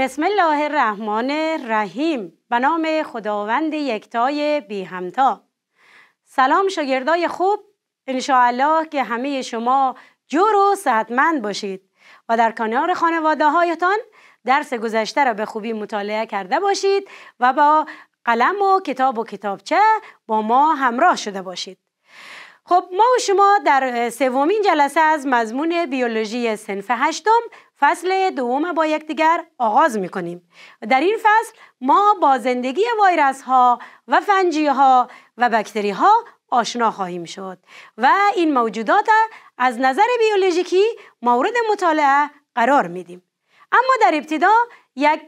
بسم الله الرحمن الرحیم به نام خداوند یکتای بی همتا سلام شاگردای خوب انشاءالله که همه شما جور و صحتمند باشید و در کنار خانواده هایتان درس گذشته را به خوبی مطالعه کرده باشید و با قلم و کتاب و کتابچه با ما همراه شده باشید خب ما و شما در سومین جلسه از مضمون بیولوژی سنف هشتم فصل دوم با یکدیگر آغاز می کنیم. در این فصل ما با زندگی وایرس ها و فنجی ها و بکتری ها آشنا خواهیم شد و این موجودات از نظر بیولوژیکی مورد مطالعه قرار میدیم. اما در ابتدا یک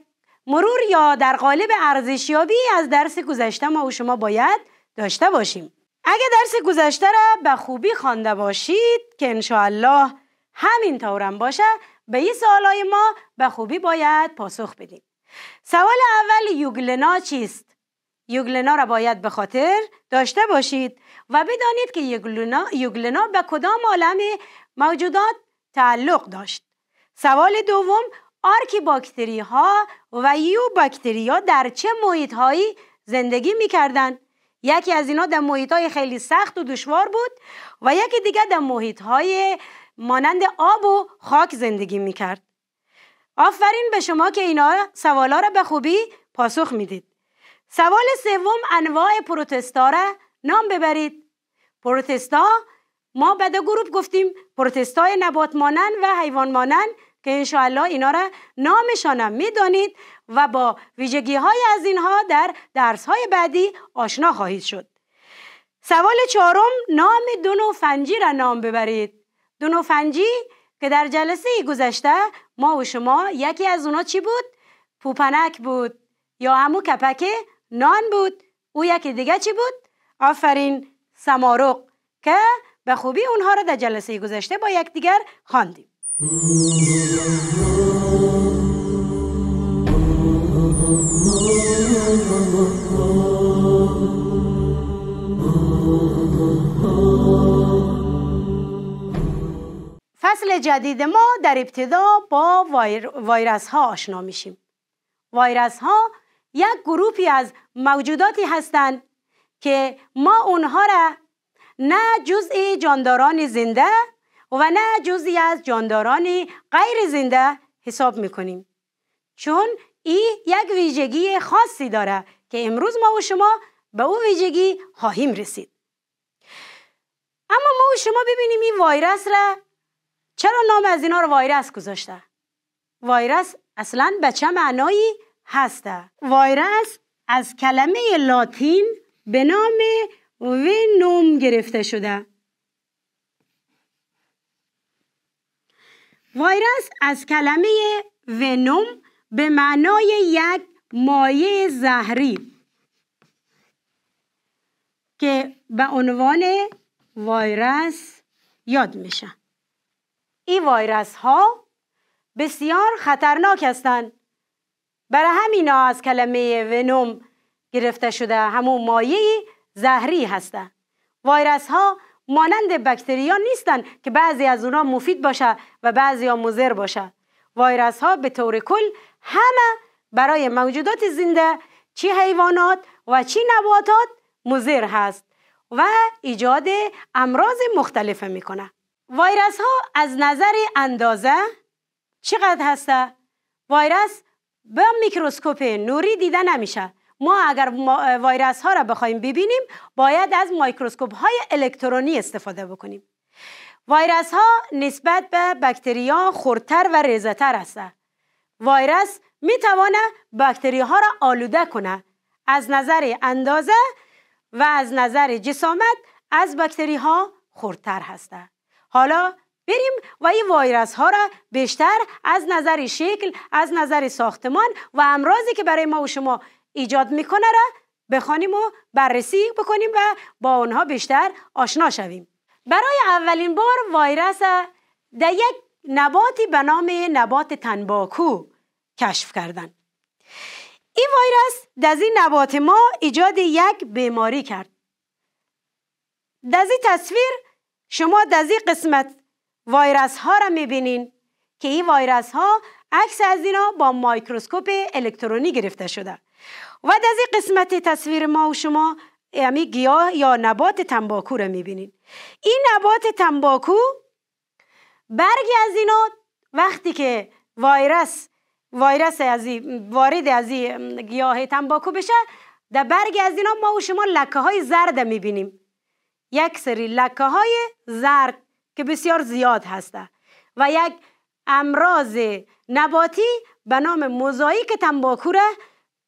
مرور یا در قالب ارزشیابی از درس گذشته ما و شما باید داشته باشیم. اگه درس گذشته را به خوبی خوانده باشید که انشاءالله همین طورم باشه به این سوالای ما به خوبی باید پاسخ بدیم سوال اول یوگلنا چیست یوگلنا را باید به خاطر داشته باشید و بدانید که یوگلنا, یوگلنا به کدام عالم موجودات تعلق داشت سوال دوم آرکی باکتری ها و یو باکتری ها در چه محیط هایی زندگی می کردن؟ یکی از اینا در محیط های خیلی سخت و دشوار بود و یکی دیگر در محیط های مانند آب و خاک زندگی می کرد. آفرین به شما که اینا سوالا را به خوبی پاسخ میدید. سوال سوم انواع پروتستا را نام ببرید. پروتستا ما بعد گروپ گفتیم پروتستای نبات و حیوان مانند که انشاءالله اینا را نامشانم میدانید و با ویژگی های از اینها در درس های بعدی آشنا خواهید شد. سوال چهارم نام دو نوع فنجی را نام ببرید. دونوفنجی که در جلسه گذشته ما و شما یکی از اونا چی بود؟ پوپنک بود یا همو کپک نان بود او یکی دیگه چی بود؟ آفرین سمارق که به خوبی اونها را در جلسه گذشته با یکدیگر خواندیم. نسل جدید ما در ابتدا با وایر، وایرس ها آشنا میشیم وایرس ها یک گروهی از موجوداتی هستند که ما اونها را نه جزء جانداران زنده و نه جزئی از جانداران غیر زنده حساب میکنیم چون این یک ویژگی خاصی داره که امروز ما و شما به او ویژگی خواهیم رسید اما ما و شما ببینیم این وایرس را چرا نام از اینا رو وایرس گذاشته وایرس اصلا به چه معنایی هسته وایرس از کلمه لاتین به نام وینوم گرفته شده وایرس از کلمه ونوم به معنای یک مایه زهری که به عنوان وایرس یاد میشه این وایرس ها بسیار خطرناک هستند برای همین از کلمه ونوم گرفته شده همون مایه زهری هستند وایرس ها مانند ها نیستند که بعضی از اونا مفید باشه و بعضی ها مضر باشه وایرس ها به طور کل همه برای موجودات زنده چی حیوانات و چی نباتات مضر هست و ایجاد امراض مختلفه میکنه وایرس ها از نظر اندازه چقدر هسته؟ وایرس به میکروسکوپ نوری دیده نمیشه ما اگر وایرس ها را بخوایم ببینیم باید از مایکروسکوپ های الکترونی استفاده بکنیم وایرس ها نسبت به ها خوردتر و ریزتر هسته. وایرس میتوانه بکتری ها را آلوده کنه از نظر اندازه و از نظر جسامت از بکتری ها خردتر هستند حالا بریم و این وایرس ها را بیشتر از نظر شکل از نظر ساختمان و امراضی که برای ما و شما ایجاد میکنه را بخوانیم و بررسی بکنیم و با آنها بیشتر آشنا شویم برای اولین بار وایرس در یک نباتی به نام نبات تنباکو کشف کردن این وایرس در این نبات ما ایجاد یک بیماری کرد در این تصویر شما در این قسمت وایرس ها را میبینین که این وایرس ها عکس از اینا با مایکروسکوپ الکترونی گرفته شده و در این قسمت تصویر ما و شما یعنی گیاه یا نبات تنباکو را میبینین این نبات تنباکو برگ از اینا وقتی که وایرس وایرس از وارد از گیاه تنباکو بشه در برگ از اینا ما و شما لکه های زرد میبینیم یک سری لکه های زرد که بسیار زیاد هسته و یک امراض نباتی به نام موزاییک تنباکو را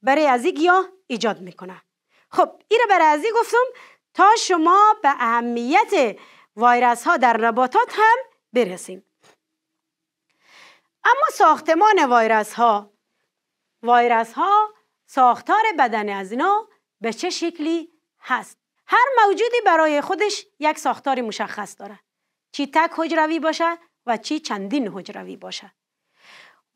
برای از گیاه ایجاد میکنه خب این را برای از گفتم تا شما به اهمیت وایرس ها در نباتات هم برسیم اما ساختمان وایرس ها وایرس ها ساختار بدن از اینا به چه شکلی هست هر موجودی برای خودش یک ساختار مشخص داره چی تک حجروی باشه و چی چندین حجروی باشه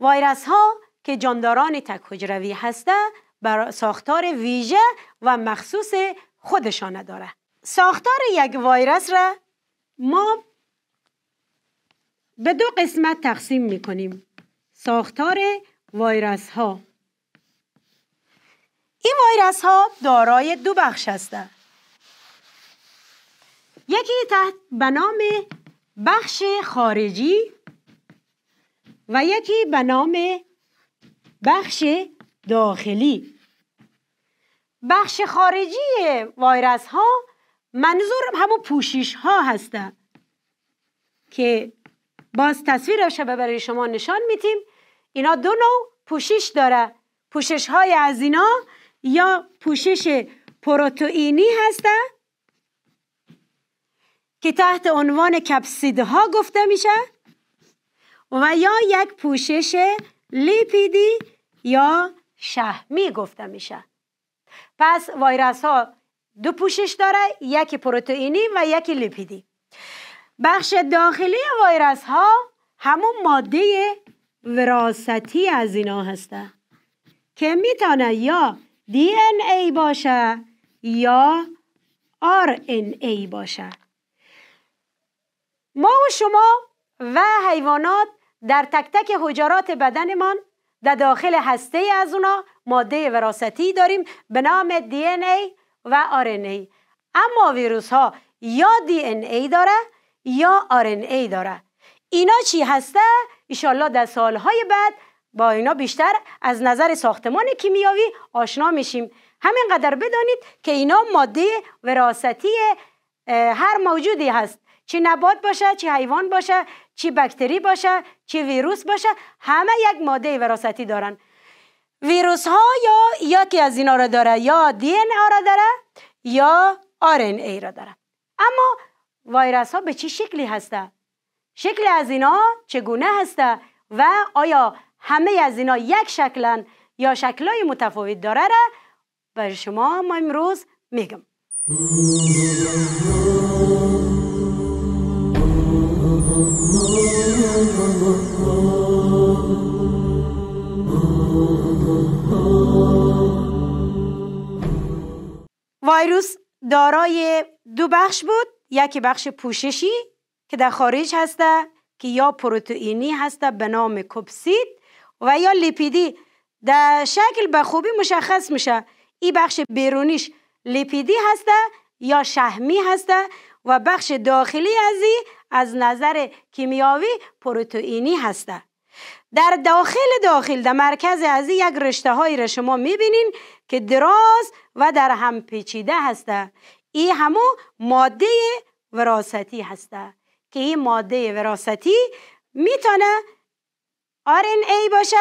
وایرس ها که جانداران تک حجروی هسته بر ساختار ویژه و مخصوص خودشان داره ساختار یک وایرس را ما به دو قسمت تقسیم می کنیم ساختار وایرس ها این وایرس ها دارای دو بخش هستند یکی تحت به نام بخش خارجی و یکی به نام بخش داخلی بخش خارجی وایرس ها منظور همون پوشش ها هسته که باز تصویرش شبه برای شما نشان میتیم اینا دو نوع پوشش داره پوشش های از اینا یا پوشش پروتئینی هسته که تحت عنوان کپسیدها ها گفته میشه و یا یک پوشش لیپیدی یا شهمی گفته میشه پس وایرس ها دو پوشش داره یکی پروتئینی و یکی لیپیدی بخش داخلی وایرس ها همون ماده وراستی از اینا هسته که میتونه یا دی ای باشه یا آر ان ای باشه ما و شما و حیوانات در تک تک حجرات بدنمان در داخل هسته از اونا ماده وراستی داریم به نام دی ای و آر ای اما ویروس ها یا دی ای داره یا آر ای داره اینا چی هسته ایشالله در سالهای بعد با اینا بیشتر از نظر ساختمان کیمیاوی آشنا میشیم همینقدر بدانید که اینا ماده وراستی هر موجودی هست چی نبات باشه چی حیوان باشه چی بکتری باشه چی ویروس باشه همه یک ماده وراثتی دارن ویروس ها یا یکی از اینا را داره یا دی ان را داره یا آر ان ای را داره اما ویروس ها به چه شکلی هسته شکل از اینا چگونه هسته و آیا همه از اینا یک شکلن یا شکلای متفاوت داره را به شما ما امروز میگم ویروس دارای دو بخش بود یکی بخش پوششی که در خارج هسته که یا پروتئینی هسته به نام کپسید و یا لیپیدی در شکل به خوبی مشخص میشه این بخش بیرونیش لیپیدی هسته یا شهمی هسته و بخش داخلی ازی از نظر کیمیاوی پروتئینی هسته در داخل داخل در مرکز از یک رشته های را شما میبینین که دراز و در هم پیچیده هسته این همو ماده وراستی هسته که این ماده وراستی میتونه ای باشه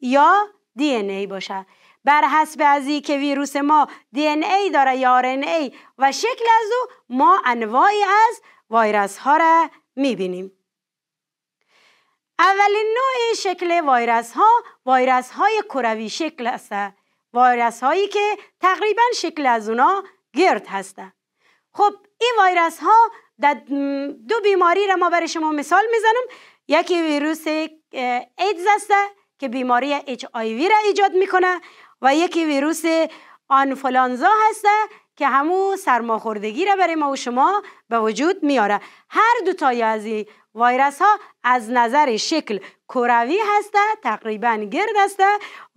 یا ای باشه بر حسب از که ویروس ما ای داره یا ای و شکل از او ما انواعی از وایرس ها را میبینیم اولین نوع شکل وایرس ها وایرس های کروی شکل هسته وایرس هایی که تقریبا شکل از اونا گرد هستند خب این وایرس ها در دو بیماری را ما برای شما مثال میزنم یکی ویروس ایدز است که بیماری اچ آی وی را ایجاد میکنه و یکی ویروس آنفولانزا هسته که همو سرماخوردگی را برای ما و شما به وجود میاره هر دو تای از این وایرس ها از نظر شکل کروی هسته تقریبا گرد هسته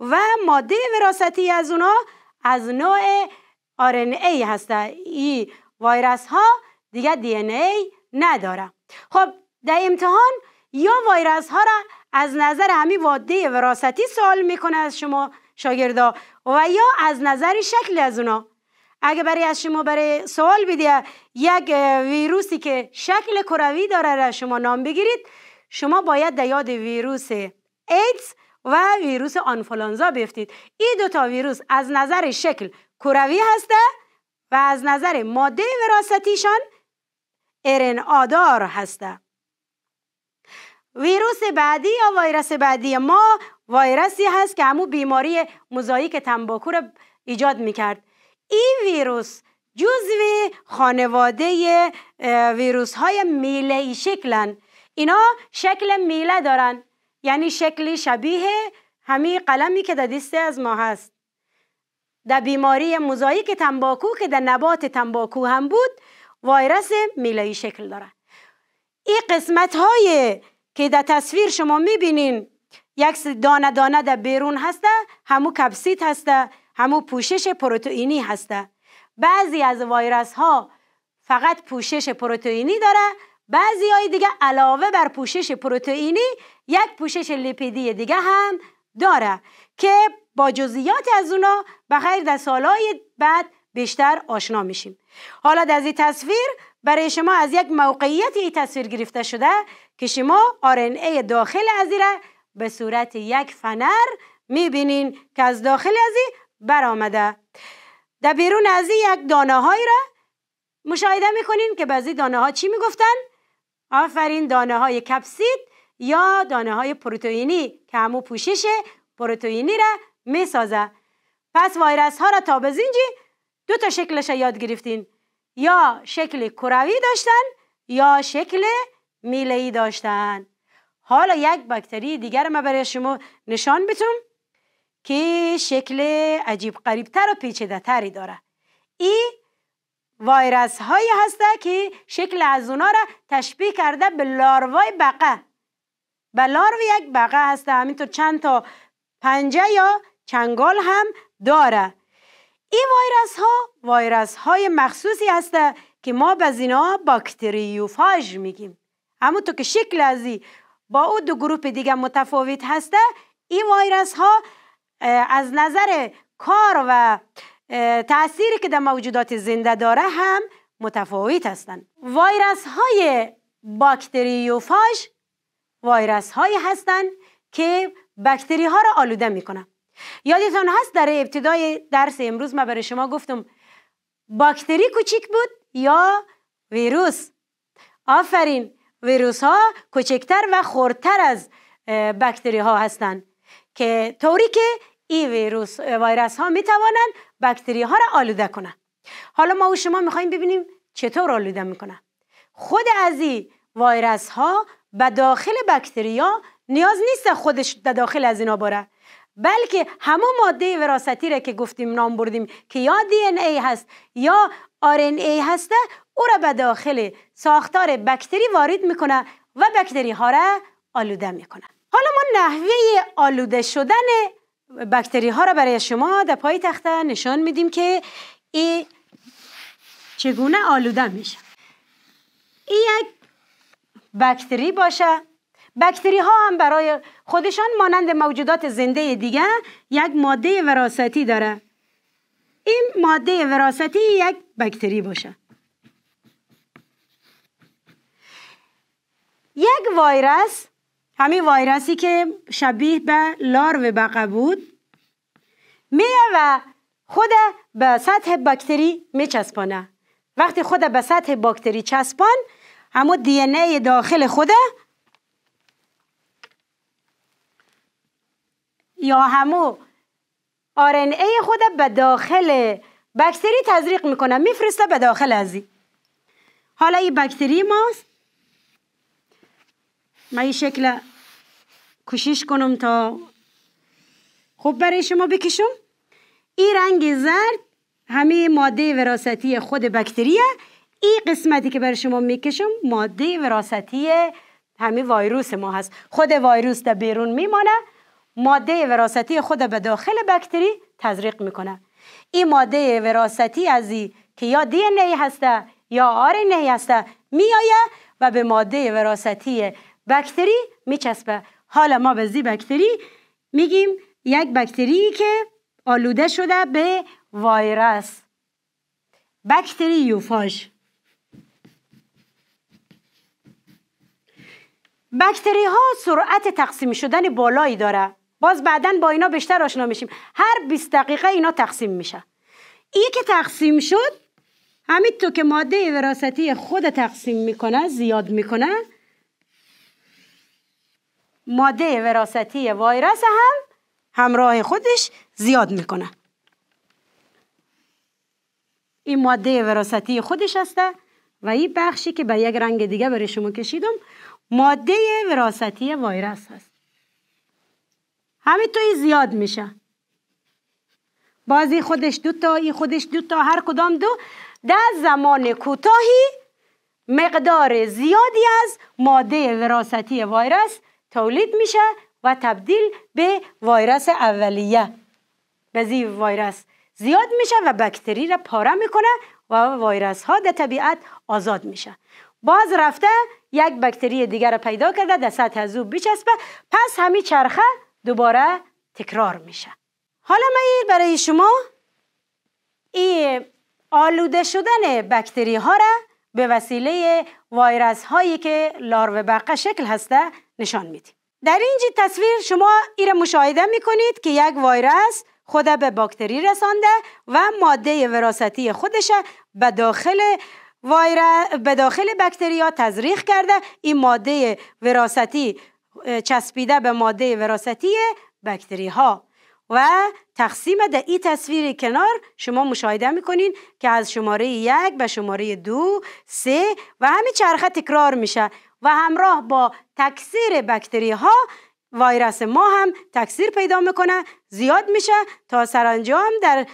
و ماده وراثتی از اونا از نوع ای هسته این وایرس ها دیگه ای نداره خب در امتحان یا وایرس ها را از نظر همی واده وراثتی سوال میکنه از شما شاگردا و یا از نظر شکل از اونا اگه برای از شما برای سوال بده یک ویروسی که شکل کروی داره را شما نام بگیرید شما باید در یاد ویروس ایدز و ویروس آنفولانزا بیفتید این دوتا ویروس از نظر شکل کروی هسته و از نظر ماده وراستیشان ارن آدار هسته ویروس بعدی یا ویروس بعدی ما ویروسی هست که همون بیماری مزایک تنباکو را ایجاد میکرد این ویروس جزوی خانواده ویروس های میله ای شکلن اینا شکل میله دارن یعنی شکلی شبیه همین قلمی که در دسته از ما هست در بیماری موزاییک تنباکو که در نبات تنباکو هم بود وایرس میله ای شکل داره این قسمت که در تصویر شما میبینین یک دانه دانه در بیرون هسته همو کبسیت هسته همو پوشش پروتئینی هسته بعضی از وایرس ها فقط پوشش پروتئینی داره بعضی های دیگه علاوه بر پوشش پروتئینی یک پوشش لیپیدی دیگه هم داره که با جزئیات از اونا بخیر در سالهای بعد بیشتر آشنا میشیم حالا در این تصویر برای شما از یک موقعیت این تصویر گرفته شده که شما ای داخل از به صورت یک فنر میبینین که از داخل ازی برآمده در بیرون از یک دانه های را مشاهده میکنین که بعضی دانه ها چی میگفتن؟ آفرین دانه های کپسید یا دانه های پروتئینی که همو پوشش پروتئینی را میسازه پس وایرس ها را تا به زینجی دو تا شکلش یاد گرفتین یا شکل کروی داشتن یا شکل میله ای داشتن حالا یک باکتری دیگر ما برای شما نشان بتونم که شکل عجیب قریبتر و پیچیده تری داره این وایرس هایی هسته که شکل از اونا را تشبیه کرده به لاروای بقه به لارو یک بقه هسته همینطور چند تا پنجه یا چنگال هم داره این وایرس ها وایرس های مخصوصی هسته که ما به زینا باکتریوفاژ میگیم همونطور که شکل ازی با او دو گروه دیگه متفاوت هسته این وایرس ها از نظر کار و تأثیری که در موجودات زنده داره هم متفاوت هستند وایرس های باکتریوفاژ وایرس هایی هستند که بکتری ها را آلوده میکنن یادتان هست در ابتدای درس امروز ما برای شما گفتم باکتری کوچیک بود یا ویروس آفرین ویروس ها کوچکتر و خورتر از بکتری ها هستند که طوری که این ویروس ویروس ها می توانند باکتری ها را آلوده کنند حالا ما و شما خوایم ببینیم چطور آلوده میکنن خود از این ویروس ها به داخل ها نیاز نیست خودش در داخل از اینا باره بلکه همه ماده وراثتی را که گفتیم نام بردیم که یا دی ان ای هست یا آر ان ای هسته او را به داخل ساختار بکتری وارد میکنه و بکتری ها را آلوده میکنه حالا ما نحوه آلوده شدن بکتری ها را برای شما در پای تخته نشان میدیم که ای چگونه آلوده میشه این یک بکتری باشه بکتری ها هم برای خودشان مانند موجودات زنده دیگه یک ماده وراثتی داره این ماده وراثتی یک بکتری باشه یک وایرس همین وایرسی که شبیه به لارو بقه بود میه و خود به سطح باکتری میچسبانه وقتی خود به سطح باکتری چسبان همو دی ای داخل خود یا همو آر ای خود به داخل باکتری تزریق میکنه میفرسته به داخل ازی حالا این باکتری ماست ما این شکل کوشش کنم تا خوب برای شما بکشم این رنگ زرد همه ماده وراثتی خود بکتریه این قسمتی که برای شما میکشم ماده وراثتی همه وایروس ما هست خود وایروس در بیرون میمانه ماده وراثتی خود به داخل بکتری تزریق میکنه این ماده وراثتی از ای که یا دی ای هسته یا آر ای هسته میایه و به ماده وراثتی بکتری میچسبه حالا ما به زی بکتری میگیم یک بکتری که آلوده شده به وایرس بکتری یوفاش. بکتری ها سرعت تقسیم شدن بالایی داره باز بعدا با اینا بیشتر آشنا میشیم هر 20 دقیقه اینا تقسیم میشه ای که تقسیم شد همین تو که ماده وراثتی خود تقسیم میکنه زیاد میکنه ماده وراستی وایرس هم همراه خودش زیاد میکنه این ماده وراستی خودش هسته و این بخشی که به یک رنگ دیگه برای شما کشیدم ماده وراستی وایرس هست همینطوری زیاد میشه بازی خودش دو تا ای خودش دو تا هر کدام دو در زمان کوتاهی مقدار زیادی از ماده وراستی وایرس تولید میشه و تبدیل به وایرس اولیه بزی وایرس زیاد میشه و بکتری را پاره میکنه و وایرس ها در طبیعت آزاد میشه باز رفته یک بکتری دیگر را پیدا کرده در سطح او بچسبه پس همین چرخه دوباره تکرار میشه حالا من برای شما این آلوده شدن بکتری ها را به وسیله وایرس هایی که لارو بقه شکل هسته نشان در اینجی تصویر شما ایره مشاهده میکنید که یک وایرس خود به باکتری رسانده و ماده وراستی خودش به داخل به داخل بکتریا تزریق کرده این ماده وراستی چسبیده به ماده وراستی بکتری ها و تقسیم در این تصویر کنار شما مشاهده میکنین که از شماره یک به شماره دو سه و همین چرخه تکرار میشه و همراه با تکثیر بکتری ها وایرس ما هم تکثیر پیدا میکنه زیاد میشه تا سرانجام در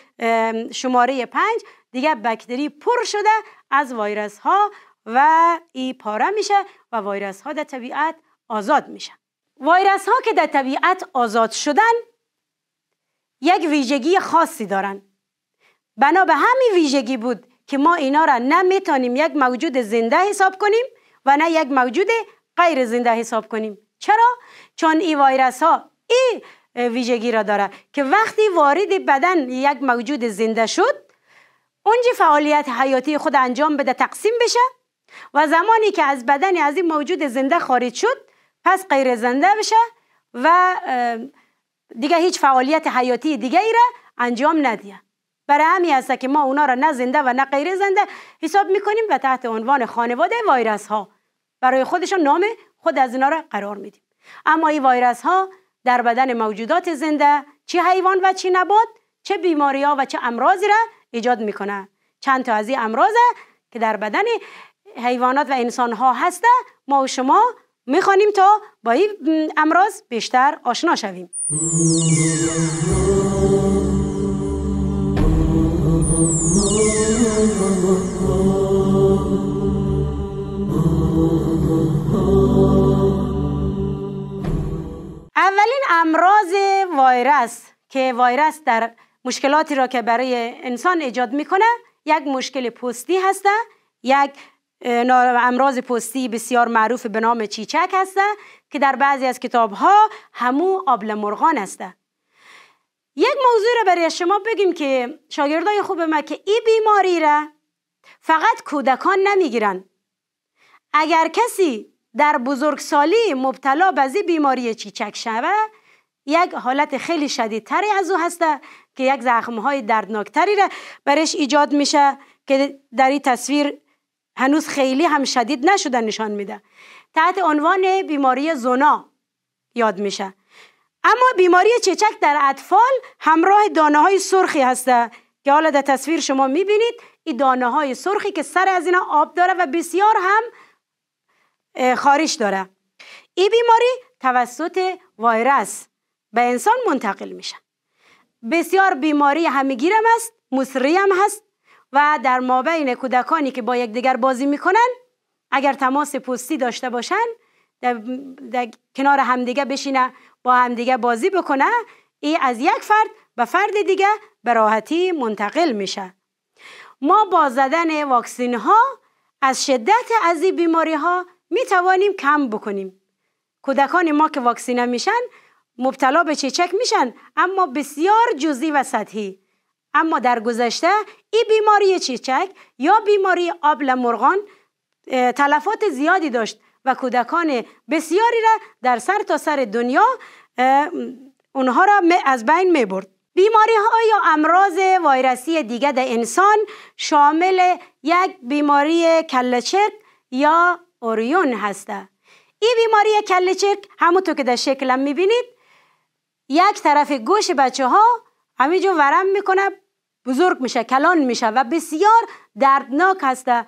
شماره پنج دیگه بکتری پر شده از وایرس ها و ای پاره میشه و وایرس ها در طبیعت آزاد میشه وایرس ها که در طبیعت آزاد شدن یک ویژگی خاصی دارن بنا به همین ویژگی بود که ما اینا را نمیتونیم یک موجود زنده حساب کنیم و نه یک موجود غیر زنده حساب کنیم چرا چون این وایرس ها این ویژگی را داره که وقتی وارد بدن یک موجود زنده شد اونج فعالیت حیاتی خود انجام بده تقسیم بشه و زمانی که از بدن از این موجود زنده خارج شد پس غیر زنده بشه و دیگه هیچ فعالیت حیاتی دیگه ای را انجام ندیه برای هست که ما اونا را نه زنده و نه غیر زنده حساب میکنیم و تحت عنوان خانواده وایرس ها برای خودشان نام خود از اینا را قرار میدیم اما این وایرس ها در بدن موجودات زنده چه حیوان و چه نبات چه بیماری ها و چه امراضی را ایجاد میکنه چند تا از این امراض که در بدن حیوانات و انسان ها هسته ما و شما میخوانیم تا با این امراض بیشتر آشنا شویم اولین امراض وایرس که وایرس در مشکلاتی را که برای انسان ایجاد میکنه یک مشکل پوستی هسته یک امراض پوستی بسیار معروف به نام چیچک هسته که در بعضی از کتاب ها همو آبل مرغان هسته یک موضوع را برای شما بگیم که شاگردای خوب ما که این بیماری را فقط کودکان نمیگیرن اگر کسی در بزرگسالی مبتلا به بیماری چیچک شوه یک حالت خیلی شدیدتری از او هسته که یک زخمهای دردناکتری را برش ایجاد میشه که در این تصویر هنوز خیلی هم شدید نشده نشان میده تحت عنوان بیماری زونا یاد میشه اما بیماری چچک در اطفال همراه دانه های سرخی هسته که حالا در تصویر شما میبینید این دانه های سرخی که سر از اینا آب داره و بسیار هم خارش داره این بیماری توسط وایرس به انسان منتقل میشه بسیار بیماری همگیرم است مصری هم هست و در مابین کودکانی که با یکدیگر بازی میکنن اگر تماس پوستی داشته باشن در, کنار همدیگه بشینه با همدیگه بازی بکنه ای از یک فرد به فرد دیگه به راحتی منتقل میشه ما با زدن واکسین ها از شدت از این بیماری ها می توانیم کم بکنیم کودکان ما که واکسینه میشن مبتلا به چیچک میشن اما بسیار جزئی و سطحی اما در گذشته این بیماری چیچک یا بیماری آبل مرغان تلفات زیادی داشت و کودکان بسیاری را در سر تا سر دنیا اونها را از بین می برد بیماری ها یا امراض وایرسی دیگه در انسان شامل یک بیماری کلچک یا اوریون هسته این بیماری کله همون همونطور که در شکلم میبینید یک طرف گوش بچه ها همینجور ورم میکنه بزرگ میشه کلان میشه و بسیار دردناک هسته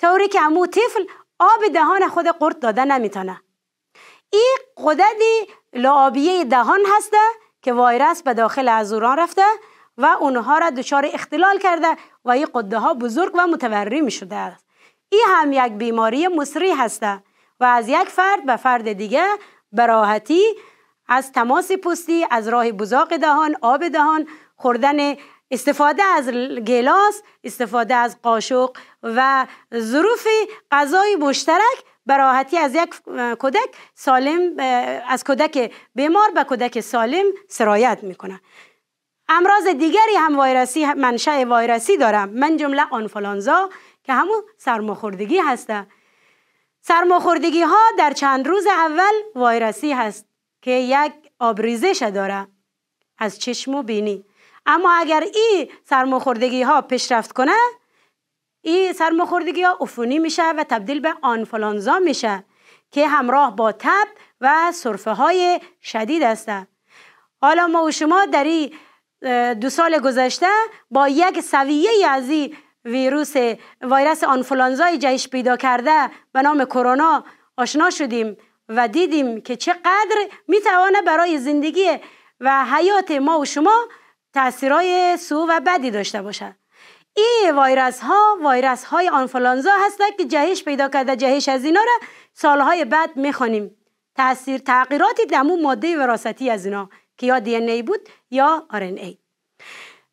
طوری که همون طفل آب دهان خود قرد داده نمیتونه این قددی لعابیه دهان هسته که وایرس به داخل ازوران رفته و اونها را دچار اختلال کرده و این قده ها بزرگ و متورم شده است ای هم یک بیماری مصری هسته و از یک فرد به فرد دیگه براحتی از تماس پوستی از راه بزاق دهان آب دهان خوردن استفاده از گلاس استفاده از قاشق و ظروف غذای مشترک براحتی از یک کودک سالم از کودک بیمار به کودک سالم سرایت میکنه امراض دیگری هم ویروسی منشأ وایرسی دارم من جمله آنفولانزا که همون سرماخوردگی هسته سرماخوردگی ها در چند روز اول وایرسی هست که یک آبریزش داره از چشم و بینی اما اگر این سرماخوردگی ها پیشرفت کنه این سرماخوردگی ها عفونی میشه و تبدیل به آنفلانزا میشه که همراه با تب و سرفه های شدید است حالا ما و شما در این دو سال گذشته با یک سویه از این ویروس ویروس آنفولانزای جهش پیدا کرده به نام کرونا آشنا شدیم و دیدیم که چقدر میتوانه برای زندگی و حیات ما و شما تاثیرهای سو و بدی داشته باشد این وایرس ها وایرس های آنفولانزا هستند که جهش پیدا کرده جهش از اینا را سالهای بعد میخوانیم تاثیر تغییراتی در ماده وراثتی از اینا که یا دی ای بود یا آر ای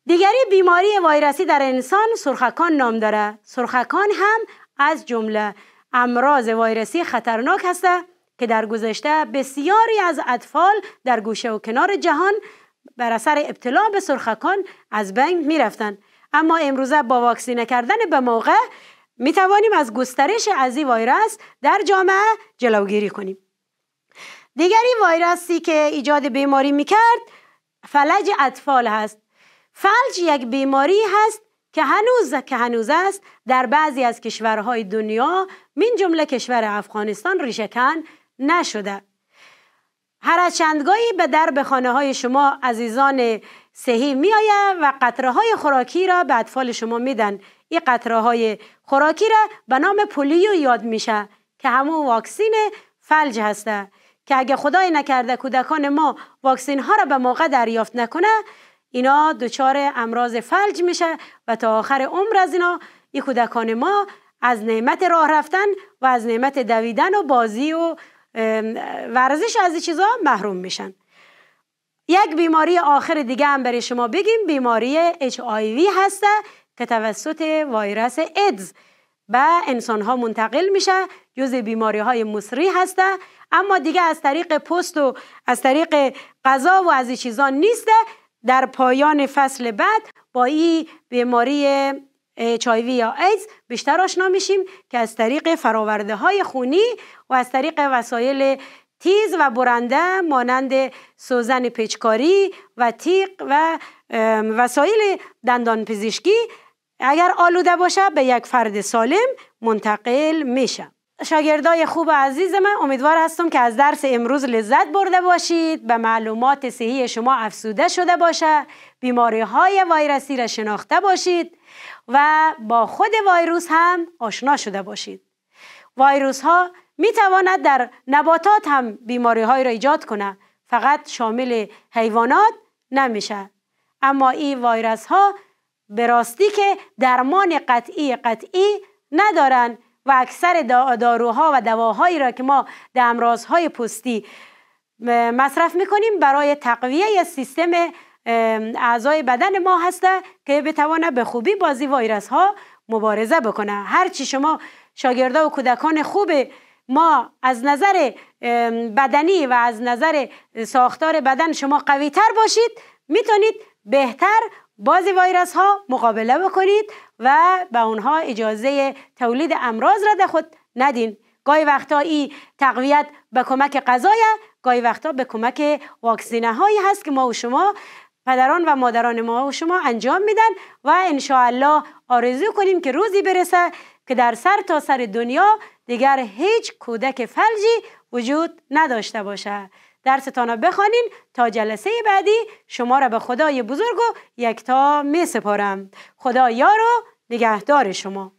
دیگری بیماری وایرسی در انسان سرخکان نام داره سرخکان هم از جمله امراض وایرسی خطرناک هسته که در گذشته بسیاری از اطفال در گوشه و کنار جهان بر اثر ابتلا به سرخکان از بین می اما امروزه با واکسینه کردن به موقع می توانیم از گسترش از این وایرس در جامعه جلوگیری کنیم دیگری وایرسی که ایجاد بیماری می کرد فلج اطفال هست فلج یک بیماری هست که هنوز که هنوز است در بعضی از کشورهای دنیا من جمله کشور افغانستان ریشکن نشده هر از چندگاهی به درب خانه های شما عزیزان صحی می و قطره های خوراکی را به اطفال شما میدن این قطره های خوراکی را به نام پولیو یاد میشه که همون واکسین فلج هسته که اگه خدای نکرده کودکان ما واکسین ها را به موقع دریافت نکنه اینا دچار امراض فلج میشه و تا آخر عمر از اینا این کودکان ما از نعمت راه رفتن و از نعمت دویدن و بازی و ورزش از این چیزا محروم میشن یک بیماری آخر دیگه هم برای شما بگیم بیماری HIV هسته که توسط وایرس ایدز به انسان ها منتقل میشه جز بیماری های مصری هسته اما دیگه از طریق پست و از طریق غذا و از این چیزا نیسته در پایان فصل بعد با این بیماری چایوی یا ایدز بیشتر آشنا میشیم که از طریق فراورده های خونی و از طریق وسایل تیز و برنده مانند سوزن پیچکاری و تیق و وسایل دندان اگر آلوده باشه به یک فرد سالم منتقل میشه شاگردای خوب و عزیز من امیدوار هستم که از درس امروز لذت برده باشید به معلومات صحی شما افسوده شده باشه بیماری های وایرسی را شناخته باشید و با خود وایروس هم آشنا شده باشید وایروس ها می تواند در نباتات هم بیماری های را ایجاد کنه فقط شامل حیوانات نمیشه اما این وایروس ها به راستی که درمان قطعی قطعی ندارن و اکثر داروها و دواهایی را که ما در امراضهای پوستی مصرف میکنیم برای تقویه سیستم اعضای بدن ما هسته که بتوانه به خوبی بازی وایرس ها مبارزه بکنه هرچی شما شاگرده و کودکان خوب ما از نظر بدنی و از نظر ساختار بدن شما قوی تر باشید میتونید بهتر بازی ویروس ها مقابله بکنید و به اونها اجازه تولید امراض را در خود ندین گاهی وقتا این تقویت به کمک غذای گاهی وقتا به کمک واکسینه هایی هست که ما و شما پدران و مادران ما و شما انجام میدن و انشاءالله آرزو کنیم که روزی برسه که در سر تا سر دنیا دیگر هیچ کودک فلجی وجود نداشته باشه. درستان را بخوانین تا جلسه بعدی شما را به خدای بزرگ و یکتا می سپارم خدا یار و نگهدار شما